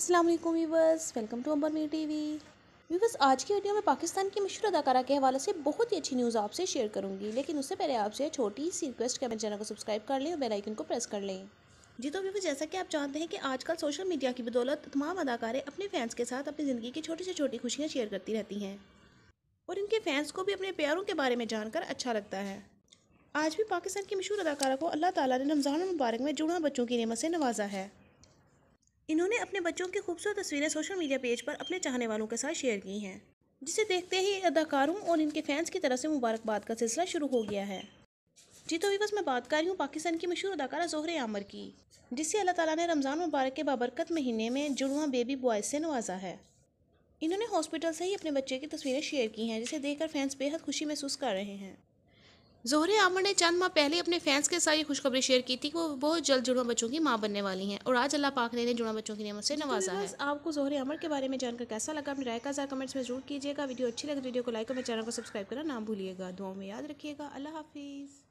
अस्सलाम वालेकुम viewers welcome to Amber T TV viewers आज की वीडियो में पाकिस्तान की मशहूर अदाकारा के हवाले से बहुत ही अच्छी न्यूज़ आपसे शेयर करूंगी लेकिन उससे पहले आपसे छोटी सी रिक्वेस्ट मेरे चैनल को सब्सक्राइब कर लें और बेल आइकन को प्रेस कर लें जी तो वीवर्स जैसा कि आप जानते हैं कि आजकल सोशल मीडिया की बदौलत तमाम अदाकारें अपने फैंस के साथ अपनी ज़िंदगी की छोटी से छोटी खुशियाँ शेयर करती रहती हैं और इनके फैंस को भी अपने प्यारों के बारे में जानकर अच्छा लगता है आज भी पाकिस्तान की मशहूर अदाकारा को अल्लाह ताला ने रमज़ान मुबारक में जुड़ा बच्चों की नेमत से नवाजा है इन्होंने अपने बच्चों की खूबसूरत तस्वीरें सोशल मीडिया पेज पर अपने चाहने वालों के साथ शेयर की हैं जिसे देखते ही अदाकारों और इनके फैंस की तरफ से मुबारकबाद का सिलसिला शुरू हो गया है जी तो विवस मैं बात कर रही हूँ पाकिस्तान की मशहूर अदाकारा जहर आमर की जिसे अल्लाह ताला ने रमज़ान मुबारक के बाबरकत महीने में जुड़वा बेबी बॉयज़ से नवाजा है इन्होंने हॉस्पिटल से ही अपने बच्चे की तस्वीरें शेयर की हैं जिसे देखकर फैंस बेहद खुशी महसूस कर रहे हैं जोहरे आमर ने चंद माह पहले अपने फैंस के साथ ये खुशखबरी शेयर की थी कि वो बहुत जल्द जुड़वा बच्चों की माँ बनने वाली हैं और आज अल्लाह पाक ने इन्हें जुड़वा बच्चों की नियमत से तो नवाजा है आपको जोहरे अमर के बारे में जानकर कैसा लगा अपनी राय का जार कमेंट्स में जरूर कीजिएगा वीडियो अच्छी लगे तो वीडियो को लाइक और मेरे चैनल को सब्सक्राइब करना ना भूलिएगा दुआओं में याद रखिएगा अल्लाह हाफिज़